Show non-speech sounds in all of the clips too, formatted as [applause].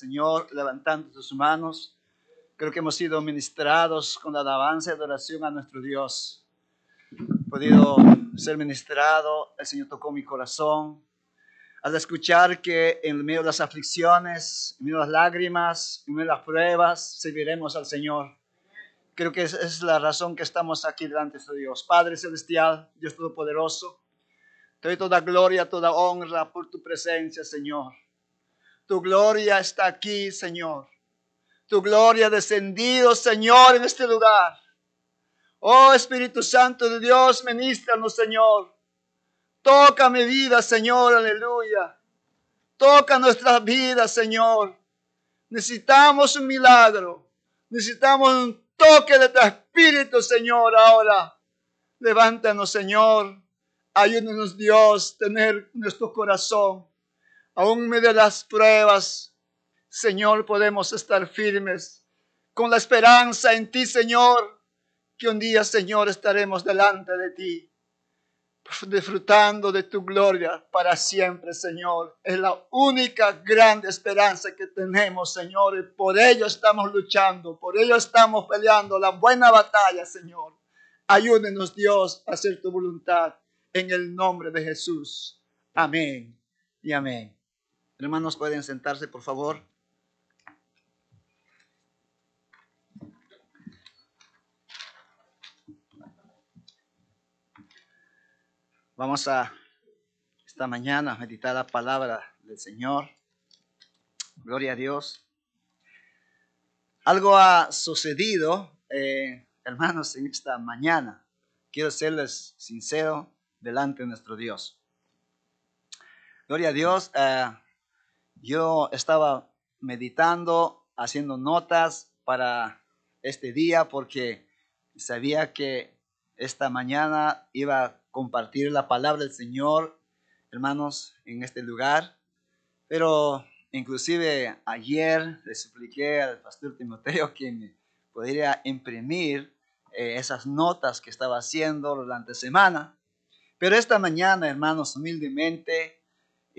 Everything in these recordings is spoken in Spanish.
Señor, levantando sus manos. Creo que hemos sido ministrados con la alabanza y adoración a nuestro Dios. He podido ser ministrado, el Señor tocó mi corazón. Al escuchar que en medio de las aflicciones, en medio de las lágrimas, en medio de las pruebas, serviremos al Señor. Creo que esa es la razón que estamos aquí delante de Dios. Padre Celestial, Dios Todopoderoso, te doy toda gloria, toda honra por tu presencia, Señor. Tu gloria está aquí, Señor. Tu gloria ha descendido, Señor, en este lugar. Oh Espíritu Santo de Dios, ministranos, Señor. Toca mi vida, Señor, aleluya. Toca nuestras vidas, Señor. Necesitamos un milagro. Necesitamos un toque de tu Espíritu, Señor, ahora. Levántanos, Señor. Ayúdanos, Dios, tener nuestro corazón aún me de las pruebas, Señor, podemos estar firmes con la esperanza en ti, Señor, que un día, Señor, estaremos delante de ti, disfrutando de tu gloria para siempre, Señor. Es la única grande esperanza que tenemos, Señor, y por ello estamos luchando, por ello estamos peleando la buena batalla, Señor. Ayúdenos, Dios, a hacer tu voluntad en el nombre de Jesús. Amén y amén. Hermanos, pueden sentarse, por favor. Vamos a esta mañana meditar la palabra del Señor. Gloria a Dios. Algo ha sucedido, eh, hermanos, en esta mañana. Quiero serles sincero delante de nuestro Dios. Gloria a Dios. Eh, yo estaba meditando, haciendo notas para este día porque sabía que esta mañana iba a compartir la palabra del Señor, hermanos, en este lugar. Pero inclusive ayer le supliqué al pastor Timoteo que me pudiera imprimir eh, esas notas que estaba haciendo durante la semana. Pero esta mañana, hermanos, humildemente,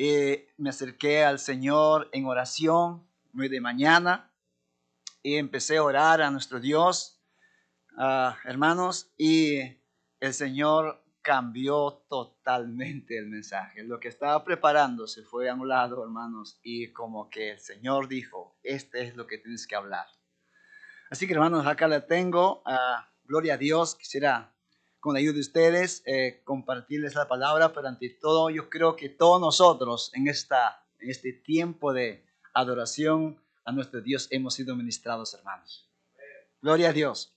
eh, me acerqué al Señor en oración muy de mañana y empecé a orar a nuestro Dios, ah, hermanos, y el Señor cambió totalmente el mensaje. Lo que estaba preparando se fue a un lado, hermanos, y como que el Señor dijo, este es lo que tienes que hablar. Así que, hermanos, acá la tengo. Ah, gloria a Dios. Quisiera con la ayuda de ustedes, eh, compartirles la palabra, pero ante todo yo creo que todos nosotros en, esta, este tiempo de adoración a nuestro Dios hemos sido ministrados, hermanos. Gloria a Dios.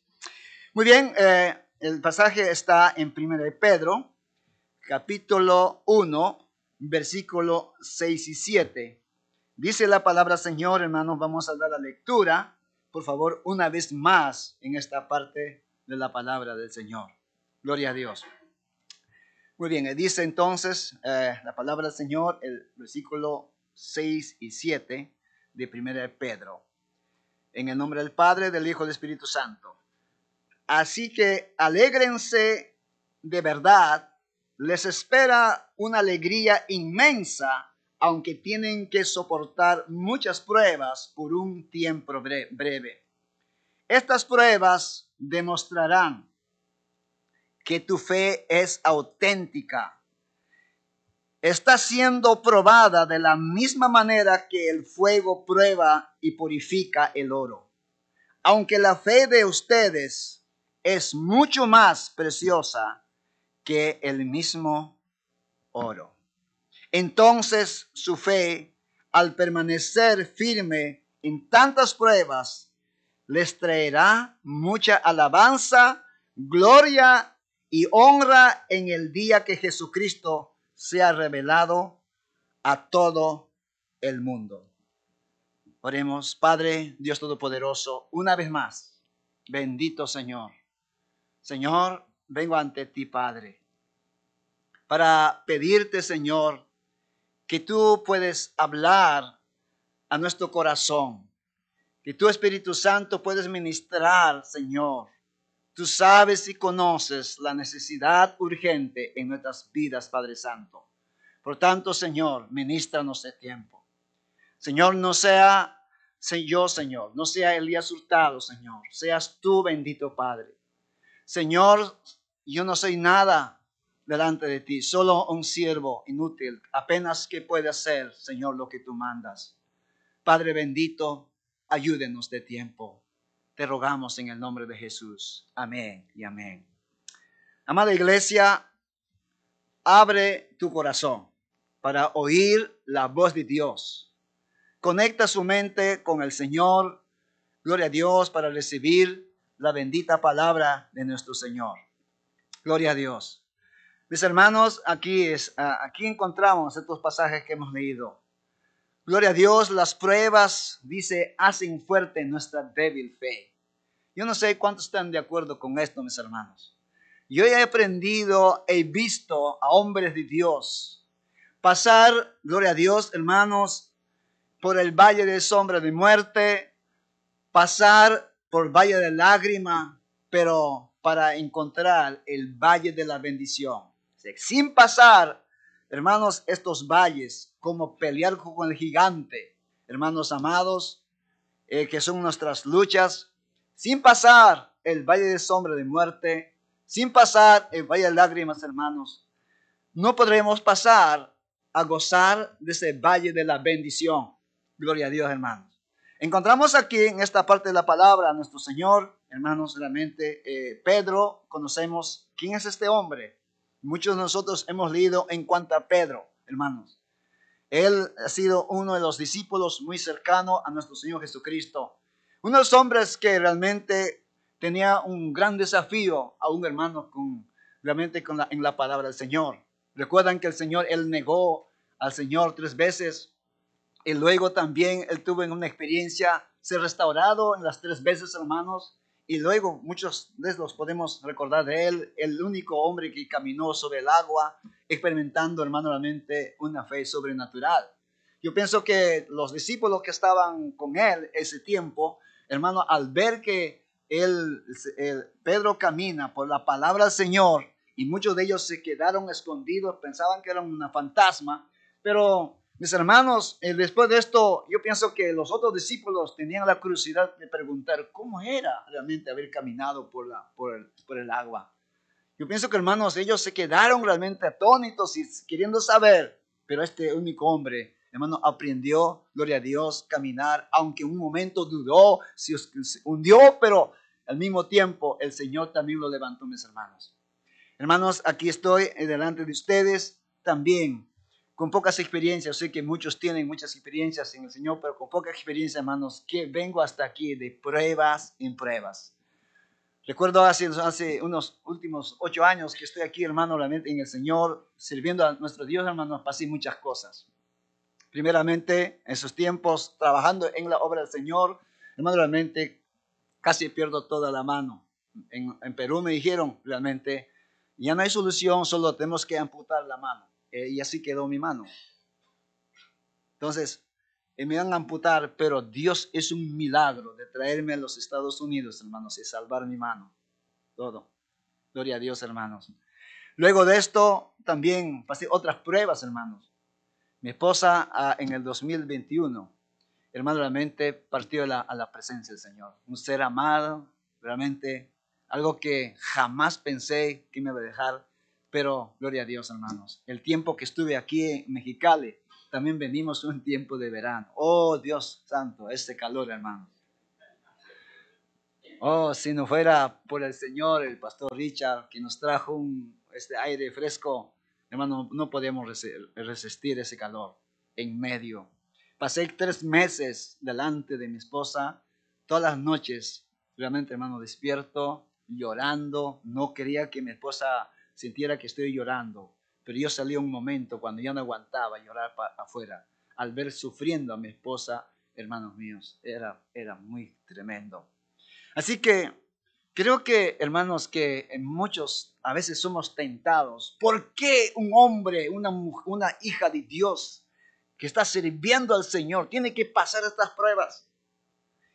Muy bien, eh, el pasaje está en 1 de Pedro, capítulo 1, versículo 6 y 7. Dice la palabra Señor, hermanos, vamos a dar la lectura, por favor, una vez más en esta parte de la palabra del Señor. Gloria a Dios. Muy bien, eh, dice entonces eh, la palabra del Señor, el versículo 6 y 7 de 1 Pedro. En el nombre del Padre, del Hijo y del Espíritu Santo. Así que alégrense de verdad. Les espera una alegría inmensa, aunque tienen que soportar muchas pruebas por un tiempo breve. Estas pruebas demostrarán que tu fe es auténtica. Está siendo probada de la misma manera que el fuego prueba y purifica el oro. Aunque la fe de ustedes es mucho más preciosa que el mismo oro. Entonces su fe, al permanecer firme en tantas pruebas, les traerá mucha alabanza, gloria y honra en el día que Jesucristo sea revelado a todo el mundo. Oremos, Padre Dios Todopoderoso, una vez más, bendito Señor. Señor, vengo ante ti, Padre, para pedirte, Señor, que tú puedes hablar a nuestro corazón, que tu Espíritu Santo puedes ministrar, Señor, Tú sabes y conoces la necesidad urgente en nuestras vidas, Padre Santo. Por tanto, Señor, ministranos de tiempo. Señor, no sea yo, Señor, no sea día Hurtado, Señor. Seas tú, bendito Padre. Señor, yo no soy nada delante de ti, solo un siervo inútil, apenas que puede hacer, Señor, lo que tú mandas. Padre bendito, ayúdenos de tiempo. Te rogamos en el nombre de Jesús. Amén y amén. Amada iglesia, abre tu corazón para oír la voz de Dios. Conecta su mente con el Señor. Gloria a Dios para recibir la bendita palabra de nuestro Señor. Gloria a Dios. Mis hermanos, aquí, es, ah, aquí encontramos estos pasajes que hemos leído. Gloria a Dios, las pruebas, dice, hacen fuerte nuestra débil fe. Yo no sé cuántos están de acuerdo con esto, mis hermanos. Yo he aprendido, he visto a hombres de Dios pasar, gloria a Dios, hermanos, por el valle de sombra de muerte, pasar por valle de lágrima, pero para encontrar el valle de la bendición. Sin pasar, hermanos, estos valles, como pelear con el gigante. Hermanos amados, eh, que son nuestras luchas, sin pasar el valle de sombra de muerte, sin pasar el valle de lágrimas, hermanos, no podremos pasar a gozar de ese valle de la bendición. Gloria a Dios, hermanos. Encontramos aquí en esta parte de la palabra a nuestro Señor, hermanos, realmente eh, Pedro, conocemos quién es este hombre. Muchos de nosotros hemos leído en cuanto a Pedro, hermanos. Él ha sido uno de los discípulos muy cercano a nuestro Señor Jesucristo. Uno de los hombres que realmente tenía un gran desafío a un hermano con, realmente en la palabra del Señor. Recuerdan que el Señor, él negó al Señor tres veces y luego también él tuvo una experiencia, ser restaurado en las tres veces, hermanos y luego muchos de los podemos recordar de él, el único hombre que caminó sobre el agua, experimentando, hermano, realmente una fe sobrenatural. Yo pienso que los discípulos que estaban con él ese tiempo, hermano, al ver que él, Pedro camina por la palabra del Señor, y muchos de ellos se quedaron escondidos, pensaban que era una fantasma, pero mis hermanos, eh, después de esto, yo pienso que los otros discípulos tenían la curiosidad de preguntar cómo era realmente haber caminado por, la, por, el, por el agua. Yo pienso que, hermanos, ellos se quedaron realmente atónitos y queriendo saber, pero este único hombre, hermano, aprendió, gloria a Dios, caminar, aunque un momento dudó, se hundió, pero al mismo tiempo el Señor también lo levantó, mis hermanos. Hermanos, aquí estoy eh, delante de ustedes también con pocas experiencias, sé que muchos tienen muchas experiencias en el Señor, pero con poca experiencia, hermanos, que vengo hasta aquí de pruebas en pruebas. Recuerdo hace, unos últimos ocho años que estoy aquí, hermano, en el Señor, sirviendo a nuestro Dios, hermanos, pasé muchas cosas. Primeramente, en esos tiempos, trabajando en la obra del Señor, hermano, realmente casi pierdo toda la mano. en Perú me dijeron realmente, ya no hay solución, solo tenemos que amputar la mano eh, y así quedó mi mano. Entonces, eh, me van a amputar, pero Dios es un milagro de traerme a los Estados Unidos, hermanos, y salvar mi mano. Todo. Gloria a Dios, hermanos. Luego de esto, también pasé otras pruebas, hermanos. Mi esposa ah, en el 2021, hermano, realmente partió a la presencia del Señor. Un ser amado, realmente algo que jamás pensé que me iba a dejar pero gloria a Dios, hermanos. El tiempo que estuve aquí en Mexicali, también venimos un tiempo de verano. Oh, Dios santo, ese calor, hermano. Oh, si no fuera por el Señor, el pastor Richard, que nos trajo este aire fresco, hermano, no podíamos resistir ese calor en medio. Pasé tres meses delante de mi esposa, todas las noches, realmente, hermano, despierto, llorando. No quería que mi esposa sintiera que estoy llorando. Pero yo salí un momento cuando ya no aguantaba llorar afuera, al ver sufriendo a mi esposa, hermanos míos, era, era muy tremendo. Así que creo que, hermanos, que muchos a veces somos tentados. ¿Por qué un hombre, una, una hija de Dios que está sirviendo al Señor, tiene que pasar estas pruebas?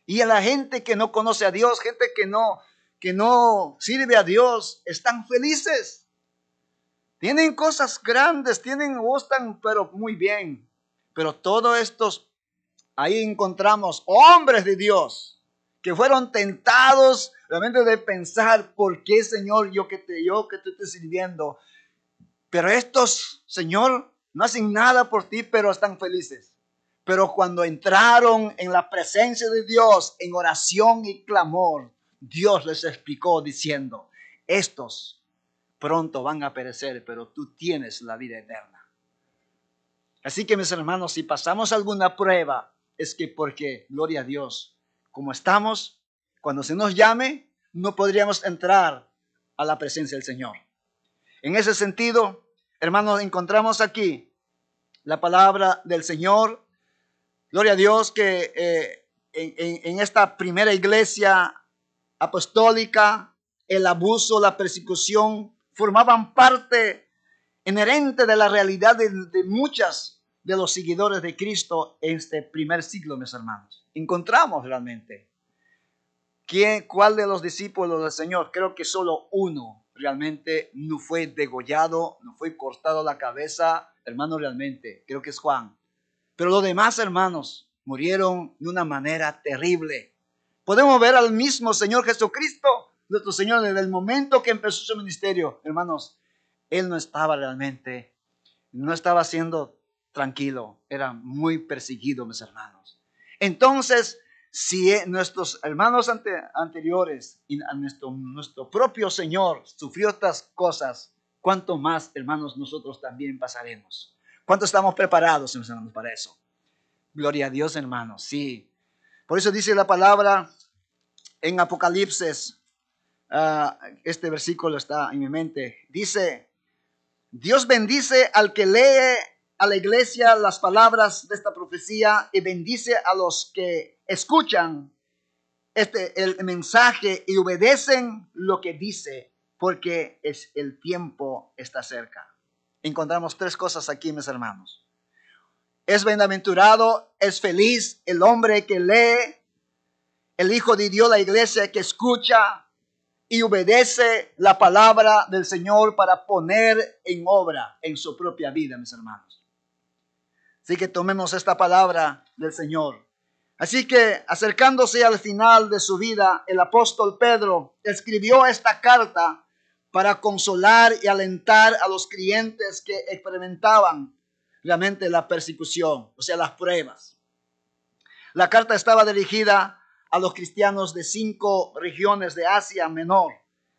Y a la gente que no conoce a Dios, gente que no, que no sirve a Dios, están felices. Tienen cosas grandes, tienen, gustan, pero muy bien. Pero todos estos, ahí encontramos hombres de Dios que fueron tentados realmente de pensar, ¿por qué, Señor, yo que te, yo que te estoy sirviendo? Pero estos, Señor, no hacen nada por ti, pero están felices. Pero cuando entraron en la presencia de Dios en oración y clamor, Dios les explicó diciendo, estos pronto van a perecer, pero tú tienes la vida eterna. Así que mis hermanos, si pasamos alguna prueba, es que porque, gloria a Dios, como estamos, cuando se nos llame, no podríamos entrar a la presencia del Señor. En ese sentido, hermanos, encontramos aquí la palabra del Señor. Gloria a Dios que eh, en, en esta primera iglesia apostólica, el abuso, la persecución formaban parte inherente de la realidad de, muchas de los seguidores de Cristo en este primer siglo, mis hermanos. Encontramos realmente ¿Quién, ¿Cuál de los discípulos del Señor? Creo que solo uno realmente no fue degollado, no fue cortado la cabeza, hermano, realmente. Creo que es Juan. Pero los demás hermanos murieron de una manera terrible. Podemos ver al mismo Señor Jesucristo nuestro Señor, desde el momento que empezó su ministerio, hermanos, él no estaba realmente, no estaba siendo tranquilo, era muy perseguido, mis hermanos. Entonces, si e, nuestros hermanos anteriores y a nuestro, nuestro propio Señor sufrió estas cosas, ¿cuánto más, hermanos, nosotros también pasaremos? ¿Cuánto estamos preparados, mis hermanos, para eso? Gloria a Dios, hermanos, sí. Por eso dice la palabra en Apocalipsis Ah, este versículo está en mi mente. Dice, Dios bendice al que lee a la iglesia las palabras de esta profecía y bendice a los que escuchan este, el mensaje y obedecen lo que dice, porque es el tiempo está cerca. Encontramos tres cosas aquí, mis hermanos. Es bienaventurado, es feliz el hombre que lee, el Hijo de Dios, la iglesia que escucha y obedece la palabra del Señor para poner en obra en su propia vida, mis hermanos. Así que tomemos esta palabra del Señor. Así que acercándose al final de su vida, el apóstol Pedro escribió esta carta para consolar y alentar a los creyentes que experimentaban realmente la persecución, o sea, las pruebas. La carta estaba dirigida a los cristianos de cinco regiones de Asia Menor,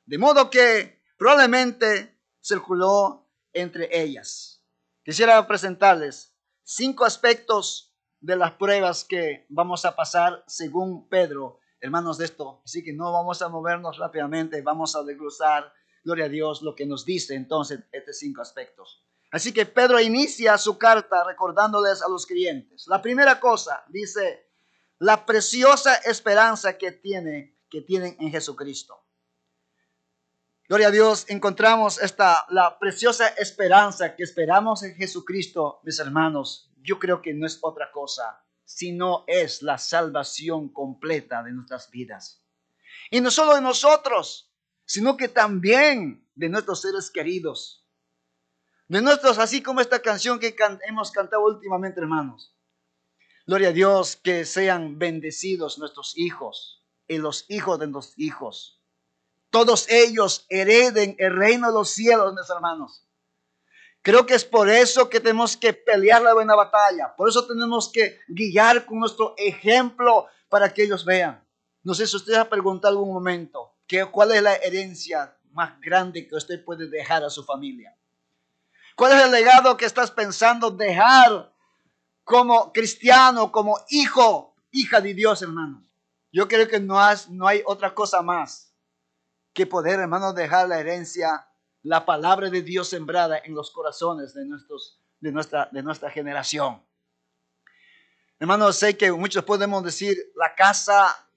de modo que probablemente circuló entre ellas. Quisiera presentarles cinco aspectos de las pruebas que vamos a pasar según Pedro, hermanos de esto. Así que no vamos a movernos rápidamente, vamos a desglosar, gloria a Dios, lo que nos dice entonces estos cinco aspectos. Así que Pedro inicia su carta recordándoles a los creyentes. La primera cosa, dice, la preciosa esperanza que, tiene, que tienen en Jesucristo. Gloria a Dios, encontramos esta, la preciosa esperanza que esperamos en Jesucristo, mis hermanos. Yo creo que no es otra cosa, sino es la salvación completa de nuestras vidas. Y no solo de nosotros, sino que también de nuestros seres queridos. De nuestros, así como esta canción que hemos cantado últimamente, hermanos. Gloria a Dios que sean bendecidos nuestros hijos y los hijos de nuestros hijos. Todos ellos hereden el reino de los cielos, mis hermanos. Creo que es por eso que tenemos que pelear la buena batalla. Por eso tenemos que guiar con nuestro ejemplo para que ellos vean. No sé si usted ha preguntado algún momento cuál es la herencia más grande que usted puede dejar a su familia. ¿Cuál es el legado que estás pensando dejar como cristiano, como hijo, hija de Dios, hermanos. Yo creo que no, no hay otra cosa más que poder, hermanos, dejar la herencia, la palabra de Dios sembrada en los corazones de, nuestros, de, nuestra, de nuestra generación. Hermanos, sé que muchos podemos decir la casa,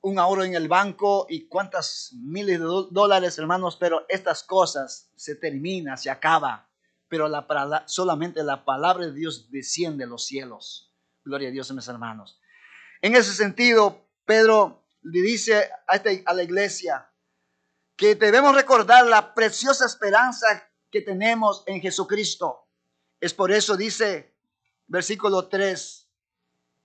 un ahorro en el banco y cuántas miles de dólares, hermanos, pero estas cosas se terminan, se acaba pero la, solamente la palabra de Dios desciende a los cielos. Gloria a Dios, mis hermanos. En ese sentido, Pedro le dice a, este, a la iglesia que debemos recordar la preciosa esperanza que tenemos en Jesucristo. Es por eso dice, versículo 3,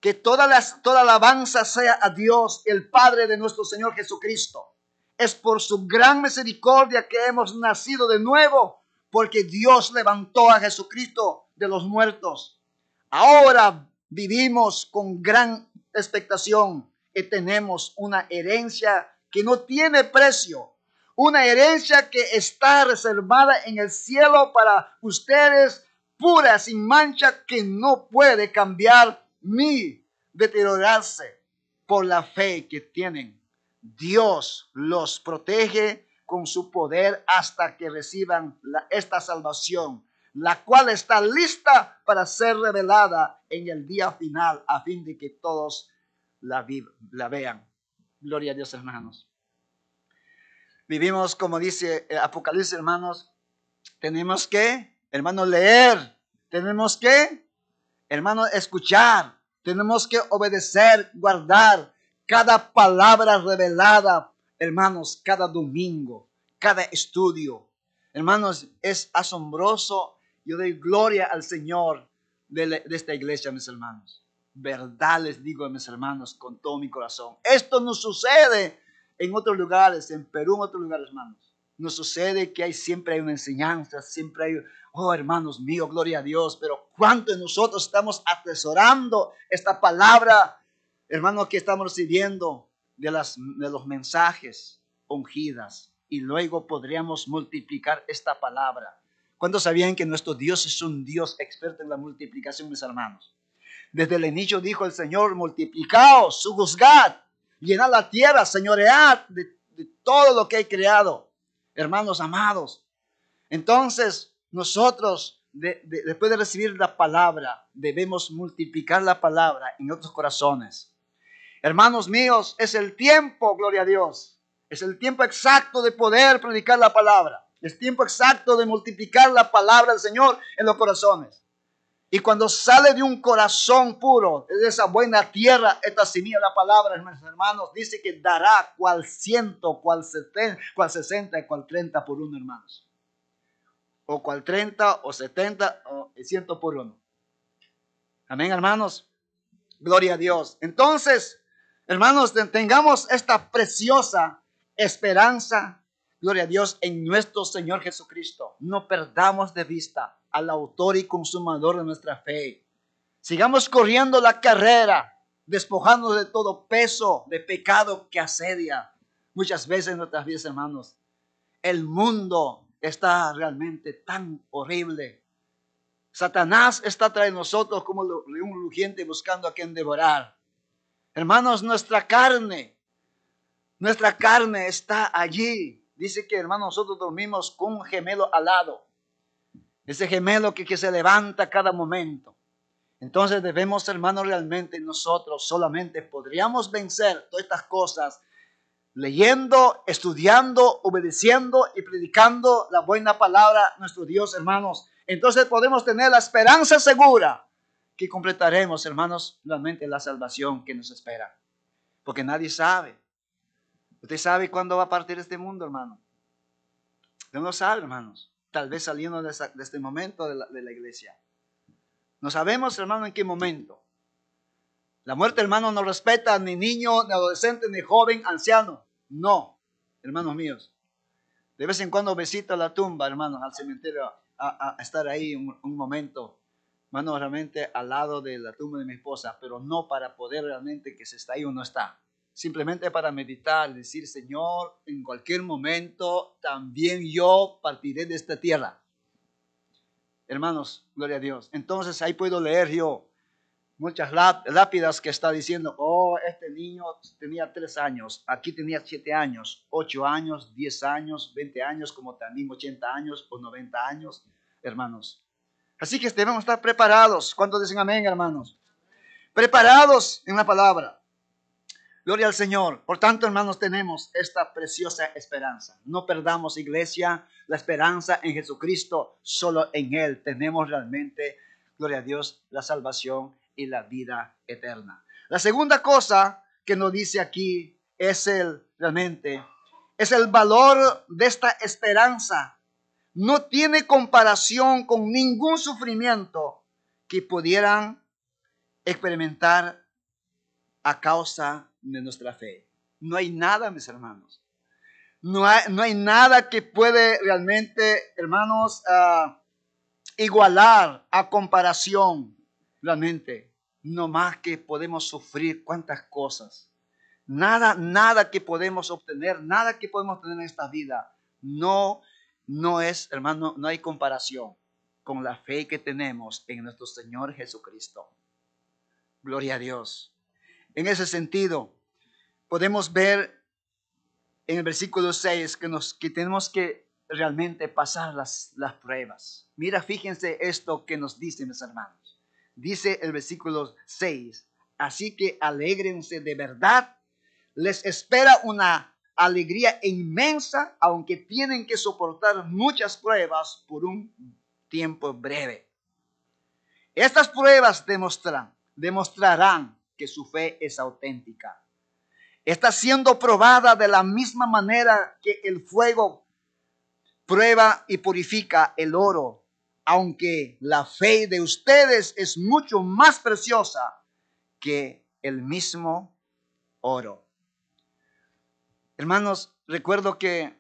que toda, las, toda alabanza sea a Dios, el Padre de nuestro Señor Jesucristo. Es por su gran misericordia que hemos nacido de nuevo porque Dios levantó a Jesucristo de los muertos. Ahora vivimos con gran expectación y tenemos una herencia que no tiene precio, una herencia que está reservada en el cielo para ustedes, pura, sin mancha, que no puede cambiar ni deteriorarse por la fe que tienen. Dios los protege con su poder hasta que reciban esta salvación, la cual está lista para ser revelada en el día final a fin de que todos la, la vean. Gloria a Dios, hermanos. Vivimos, como dice eh, Apocalipsis, hermanos, tenemos que, hermanos, leer, tenemos que, hermanos, escuchar, tenemos que obedecer, guardar cada palabra revelada hermanos, cada domingo, cada estudio. Hermanos, es asombroso. Yo doy gloria al Señor de, esta iglesia, mis hermanos. Verdad les digo a mis hermanos con todo mi corazón. Esto no sucede en otros lugares, en Perú, en otros lugares, hermanos. No sucede que hay siempre hay una enseñanza, siempre hay, oh hermanos míos, gloria a Dios, pero cuánto de nosotros estamos atesorando esta palabra, hermanos, que estamos recibiendo de, las, de los mensajes ungidas y luego podríamos multiplicar esta palabra. cuando sabían que nuestro Dios es un Dios experto en la multiplicación, mis hermanos? Desde el inicio dijo el Señor, multiplicaos, subjuzgad, llenad la tierra, señoread de, todo lo que he creado. Hermanos amados, entonces nosotros, después de recibir la palabra, debemos multiplicar la palabra en otros corazones Hermanos míos, es el tiempo, gloria a Dios. Es el tiempo exacto de poder predicar la palabra. Es tiempo exacto de multiplicar la palabra del Señor en los corazones. Y cuando sale de un corazón puro, de esa buena tierra, esta semilla, la palabra, hermanos, dice que dará cual ciento, cual sesenta, cual sesenta, cual treinta por uno, hermanos. O cual treinta, o setenta, o ciento por uno. Amén, hermanos. Gloria a Dios. Entonces, Hermanos, tengamos esta preciosa esperanza, gloria a Dios, en nuestro Señor Jesucristo. No perdamos de vista al autor y consumador de nuestra fe. Sigamos corriendo la carrera, despojándonos de todo peso de pecado que asedia muchas veces en nuestras vidas, hermanos. El mundo está realmente tan horrible. Satanás está tras nosotros como un rugiente buscando a quien devorar. Hermanos, nuestra carne, nuestra carne está allí. Dice que, hermanos, nosotros dormimos con un gemelo alado. Ese gemelo que, se levanta cada momento. Entonces debemos, hermanos, realmente nosotros solamente podríamos vencer todas estas cosas leyendo, estudiando, obedeciendo y predicando la buena palabra nuestro Dios, hermanos. Entonces podemos tener la esperanza segura que completaremos, hermanos, realmente la salvación que nos espera. Porque nadie sabe. Usted sabe cuándo va a partir este mundo, hermano. Usted no sabe, hermanos. Tal vez saliendo de, este momento de la, iglesia. No sabemos, hermano, en qué momento. La muerte, hermano, no respeta ni niño, ni adolescente, ni joven, anciano. No, hermanos míos. De vez en cuando visito la tumba, hermanos, al cementerio, a, estar ahí un, un momento mano, realmente al lado de la tumba de mi esposa, pero no para poder realmente que se está ahí o no está. Simplemente para meditar, decir, Señor, en cualquier momento también yo partiré de esta tierra. Hermanos, gloria a Dios. Entonces ahí puedo leer yo muchas lápidas que está diciendo, oh, este niño tenía tres años, aquí tenía siete años, ocho años, diez años, veinte años, como también ochenta años o noventa años. Hermanos, Así que debemos estar preparados. cuando dicen amén, hermanos? Preparados en la palabra. Gloria al Señor. Por tanto, hermanos, tenemos esta preciosa esperanza. No perdamos, iglesia, la esperanza en Jesucristo. Solo en Él tenemos realmente, gloria a Dios, la salvación y la vida eterna. La segunda cosa que nos dice aquí es el, realmente, es el valor de esta esperanza no tiene comparación con ningún sufrimiento que pudieran experimentar a causa de nuestra fe. No hay nada, mis hermanos. No hay, no hay nada que puede realmente, hermanos, ah, igualar a comparación realmente. No más que podemos sufrir cuántas cosas. Nada, nada que podemos obtener, nada que podemos tener en esta vida. No no es, hermano, no hay comparación con la fe que tenemos en nuestro Señor Jesucristo. Gloria a Dios. En ese sentido, podemos ver en el versículo 6 que, nos, que tenemos que realmente pasar las, las pruebas. Mira, fíjense esto que nos dice, mis hermanos. Dice el versículo 6, así que alégrense de verdad, les espera una alegría inmensa, aunque tienen que soportar muchas pruebas por un tiempo breve. Estas pruebas demostrarán, demostrarán que su fe es auténtica. Está siendo probada de la misma manera que el fuego prueba y purifica el oro, aunque la fe de ustedes es mucho más preciosa que el mismo oro. Hermanos, recuerdo que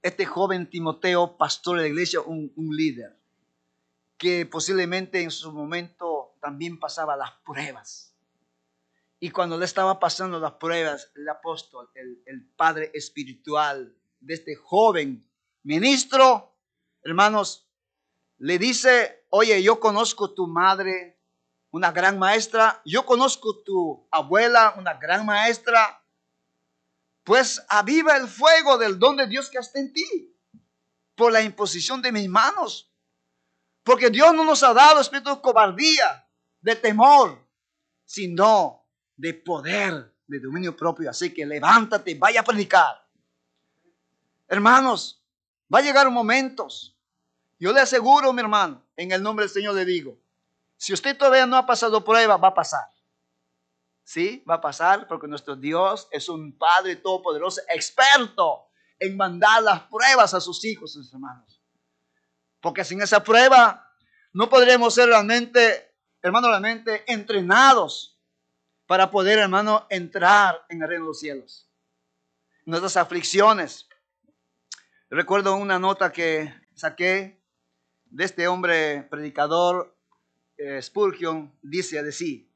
este joven Timoteo, pastor de la iglesia, un, líder, que posiblemente en su momento también pasaba las pruebas. Y cuando le estaba pasando las pruebas, el apóstol, el, el padre espiritual de este joven ministro, hermanos, le dice, oye, yo conozco tu madre, una gran maestra, yo conozco tu abuela, una gran maestra, pues aviva el fuego del don de Dios que está en ti por la imposición de mis manos. Porque Dios no nos ha dado espíritu de cobardía, de temor, sino de poder, de dominio propio. Así que levántate, vaya a predicar. Hermanos, va a llegar momentos. Yo le aseguro, mi hermano, en el nombre del Señor le digo, si usted todavía no ha pasado prueba, va a pasar. ¿Sí? Va a pasar porque nuestro Dios es un Padre Todopoderoso, experto en mandar las pruebas a sus hijos, sus hermanos. Porque sin esa prueba no podremos ser realmente, hermano, realmente entrenados para poder, hermano, entrar en el reino de los cielos. Nuestras aflicciones. Recuerdo una nota que saqué de este hombre predicador, eh, Spurgeon, dice de sí.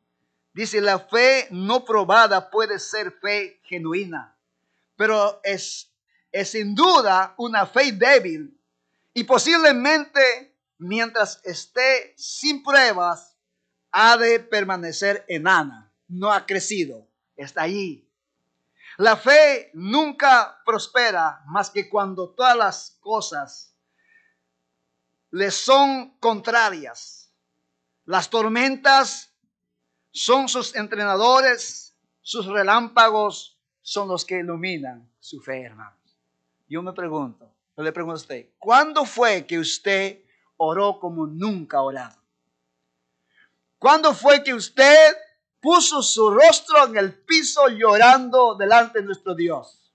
Dice, la fe no probada puede ser fe genuina, pero es, es sin duda una fe débil y posiblemente mientras esté sin pruebas, ha de permanecer enana, no ha crecido, está allí. La fe nunca prospera más que cuando todas las cosas le son contrarias. Las tormentas son sus entrenadores, sus relámpagos son los que iluminan su fe, hermanos. Yo me pregunto, yo le pregunto a usted, ¿cuándo fue que usted oró como nunca ha orado? ¿Cuándo fue que usted puso su rostro en el piso llorando delante de nuestro Dios?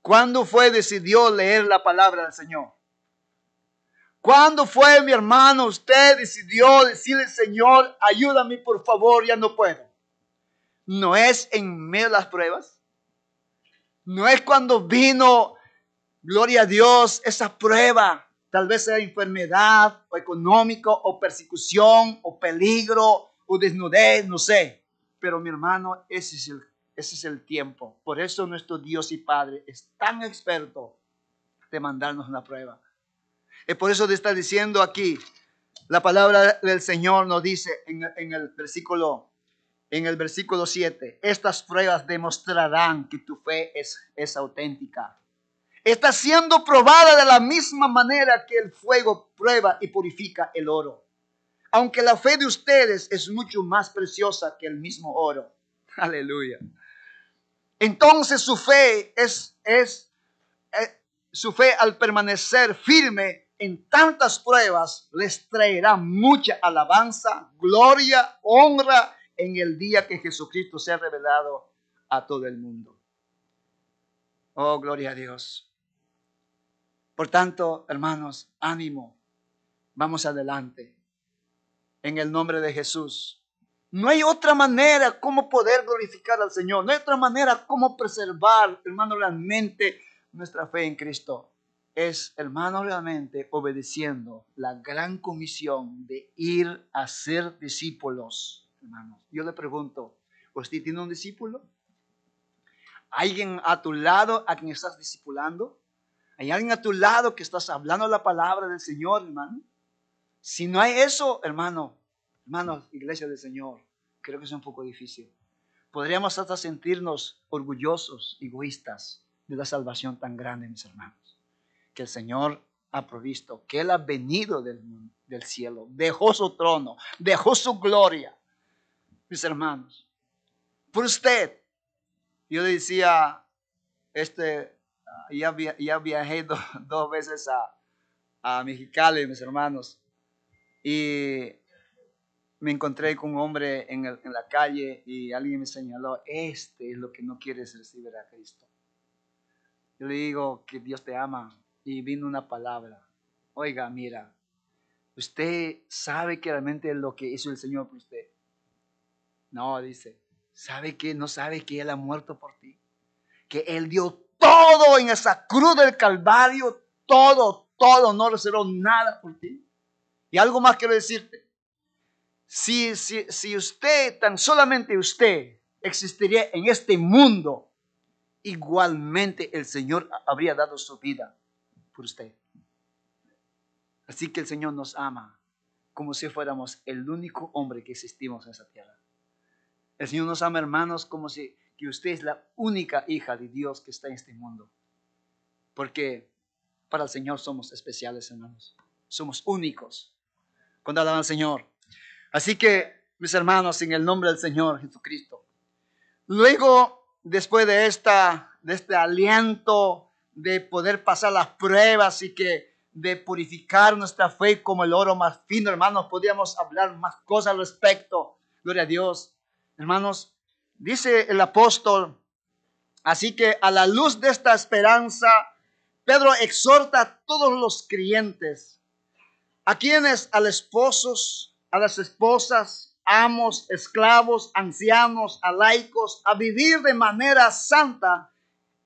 ¿Cuándo fue decidió leer la palabra del Señor? ¿Cuándo fue, mi hermano, usted decidió decirle, Señor, ayúdame, por favor, ya no puedo? ¿No es en medio de las pruebas? ¿No es cuando vino, gloria a Dios, esa prueba? Tal vez sea enfermedad, o económico, o persecución, o peligro, o desnudez, no sé. Pero mi hermano, ese es el, ese es el tiempo. Por eso nuestro Dios y Padre es tan experto de mandarnos una prueba es por eso te está diciendo aquí, la palabra del Señor nos dice en, el versículo en el versículo 7, estas pruebas demostrarán que tu fe es, es auténtica. Está siendo probada de la misma manera que el fuego prueba y purifica el oro. Aunque la fe de ustedes es mucho más preciosa que el mismo oro. [laughs] Aleluya. Entonces su fe es, es eh, su fe al permanecer firme en tantas pruebas les traerá mucha alabanza, gloria, honra en el día que Jesucristo sea revelado a todo el mundo. Oh, gloria a Dios. Por tanto, hermanos, ánimo. Vamos adelante. En el nombre de Jesús. No hay otra manera como poder glorificar al Señor. No hay otra manera como preservar, hermano, la nuestra fe en Cristo es, hermano, realmente obedeciendo la gran comisión de ir a ser discípulos, hermanos. Yo le pregunto, ¿usted tiene un discípulo? ¿Alguien a tu lado a quien estás discipulando? ¿Hay alguien a tu lado que estás hablando la palabra del Señor, hermano? Si no hay eso, hermano, hermanos, iglesia del Señor, creo que es un poco difícil. Podríamos hasta sentirnos orgullosos, egoístas de la salvación tan grande, mis hermanos el Señor ha provisto, que Él ha venido del, cielo, dejó su trono, dejó su gloria. Mis hermanos, por usted, yo decía, este, ya, viajé [laughs] dos veces a, Mexicali, mis hermanos, y me encontré con un hombre en, en, la calle y alguien me señaló, este es lo que no quieres recibir a Cristo. Yo le digo que Dios te ama, y vino una palabra. Oiga, mira, usted sabe que realmente lo que hizo el Señor por usted. No, dice, ¿sabe que no sabe que Él ha muerto por ti? Que Él dio todo en esa cruz del Calvario, todo, todo, no reservó nada por ti. Y algo más quiero decirte. Si, si, si usted, tan solamente usted, existiría en este mundo, igualmente el Señor habría dado su vida usted. Así que el Señor nos ama como si fuéramos el único hombre que existimos en esta tierra. El Señor nos ama, hermanos, como si que usted es la única hija de Dios que está en este mundo. Porque para el Señor somos especiales, hermanos. Somos únicos. Cuando alaban al Señor. Así que, mis hermanos, en el nombre del Señor Jesucristo. Luego, después de, esta, de este aliento de poder pasar las pruebas y que de purificar nuestra fe como el oro más fino, hermanos. Podríamos hablar más cosas al respecto. Gloria a Dios. Hermanos, dice el apóstol, así que a la luz de esta esperanza, Pedro exhorta a todos los creyentes, a quienes, a los esposos, a las esposas, amos, esclavos, ancianos, a laicos, a vivir de manera santa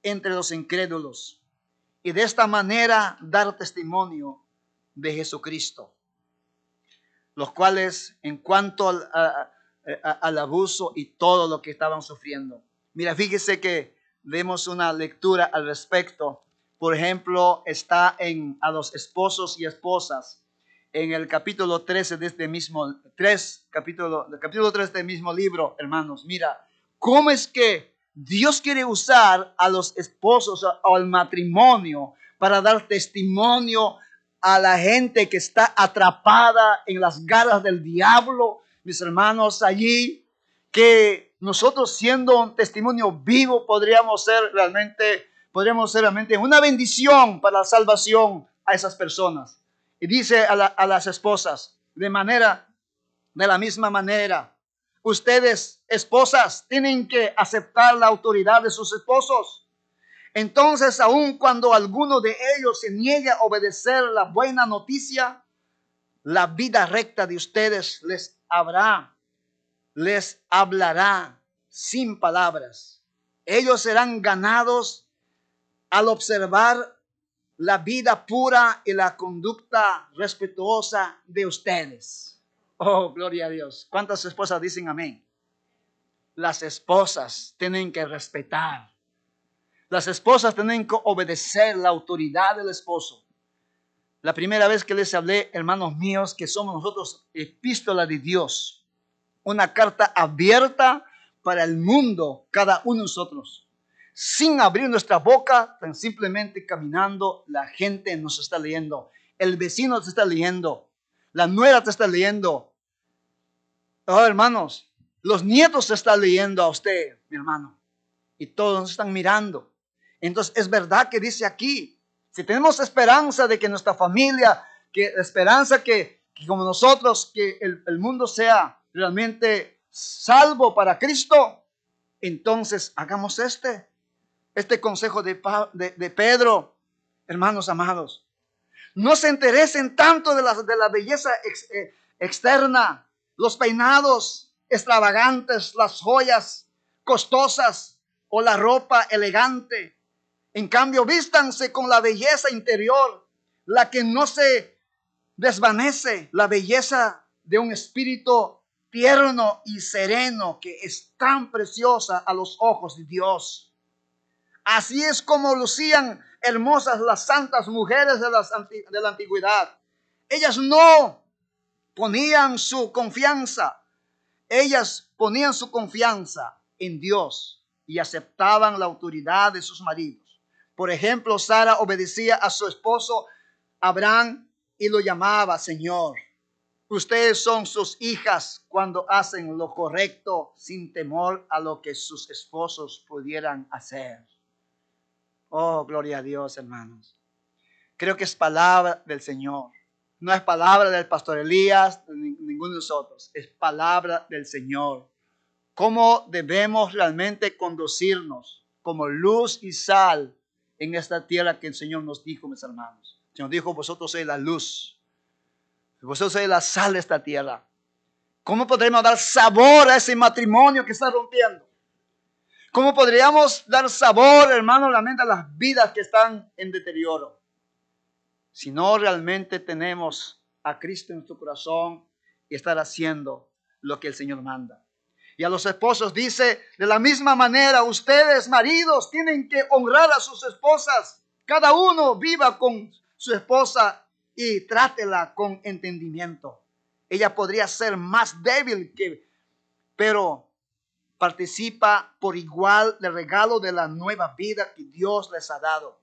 entre los incrédulos y de esta manera dar testimonio de Jesucristo, los cuales en cuanto al, abuso y todo lo que estaban sufriendo. Mira, fíjese que vemos una lectura al respecto. Por ejemplo, está en a los esposos y esposas en el capítulo 13 de este mismo 3, capítulo, capítulo 3 de este mismo libro, hermanos. Mira, ¿cómo es que Dios quiere usar a los esposos o al matrimonio para dar testimonio a la gente que está atrapada en las garras del diablo, mis hermanos, allí, que nosotros siendo un testimonio vivo podríamos ser realmente, podríamos ser realmente una bendición para la salvación a esas personas. Y dice a, a las esposas, de manera, de la misma manera, Ustedes, esposas, tienen que aceptar la autoridad de sus esposos. Entonces, aun cuando alguno de ellos se niegue a obedecer la buena noticia, la vida recta de ustedes les habrá, les hablará sin palabras. Ellos serán ganados al observar la vida pura y la conducta respetuosa de ustedes. Oh, gloria a Dios. ¿Cuántas esposas dicen amén? Las esposas tienen que respetar. Las esposas tienen que obedecer la autoridad del esposo. La primera vez que les hablé, hermanos míos, que somos nosotros epístola de Dios. Una carta abierta para el mundo, cada uno de nosotros. Sin abrir nuestra boca, tan simplemente caminando, la gente nos está leyendo. El vecino nos está leyendo. La nuera te está leyendo. Oh, hermanos, los nietos te están leyendo a usted, mi hermano. Y todos nos están mirando. Entonces, es verdad que dice aquí, si tenemos esperanza de que nuestra familia, que esperanza que, como nosotros, que el, mundo sea realmente salvo para Cristo, entonces hagamos este, este consejo de, de Pedro, hermanos amados. No se interesen tanto de la, de la belleza eh, externa, los peinados extravagantes, las joyas costosas o la ropa elegante. En cambio, vístanse con la belleza interior, la que no se desvanece, la belleza de un espíritu tierno y sereno que es tan preciosa a los ojos de Dios. Así es como lucían hermosas las santas mujeres de, de la antigüedad. Ellas no ponían su confianza, ellas ponían su confianza en Dios y aceptaban la autoridad de sus maridos. Por ejemplo, Sara obedecía a su esposo Abraham y lo llamaba Señor. Ustedes son sus hijas cuando hacen lo correcto sin temor a lo que sus esposos pudieran hacer. Oh, gloria a Dios, hermanos. Creo que es palabra del Señor. No es palabra del pastor Elías, ninguno de nosotros. Es palabra del Señor. ¿Cómo debemos realmente conducirnos como luz y sal en esta tierra que el Señor nos dijo, mis hermanos? El Señor dijo, vosotros sois la luz. Vosotros sois la sal de esta tierra. ¿Cómo podremos dar sabor a ese matrimonio que está rompiendo? ¿Cómo podríamos dar sabor, hermano, lamenta a las vidas que están en deterioro? Si no realmente tenemos a Cristo en nuestro corazón y estar haciendo lo que el Señor manda. Y a los esposos dice, de la misma manera, ustedes, maridos, tienen que honrar a sus esposas. Cada uno viva con su esposa y trátela con entendimiento. Ella podría ser más débil que, pero participa por igual del regalo de la nueva vida que Dios les ha dado.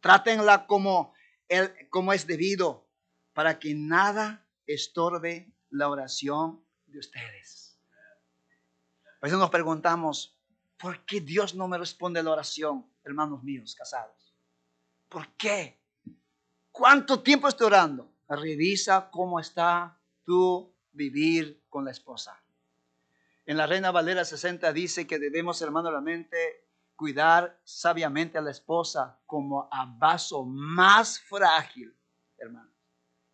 Trátenla como, el, como es debido, para que nada estorbe la oración de ustedes. Por veces nos preguntamos, ¿por qué Dios no me responde la oración, hermanos míos casados? ¿Por qué? ¿Cuánto tiempo estoy orando? Revisa cómo está tu vivir con la esposa. En la Reina Valera 60 dice que debemos, hermano, la mente cuidar sabiamente a la esposa como a vaso más frágil, hermano.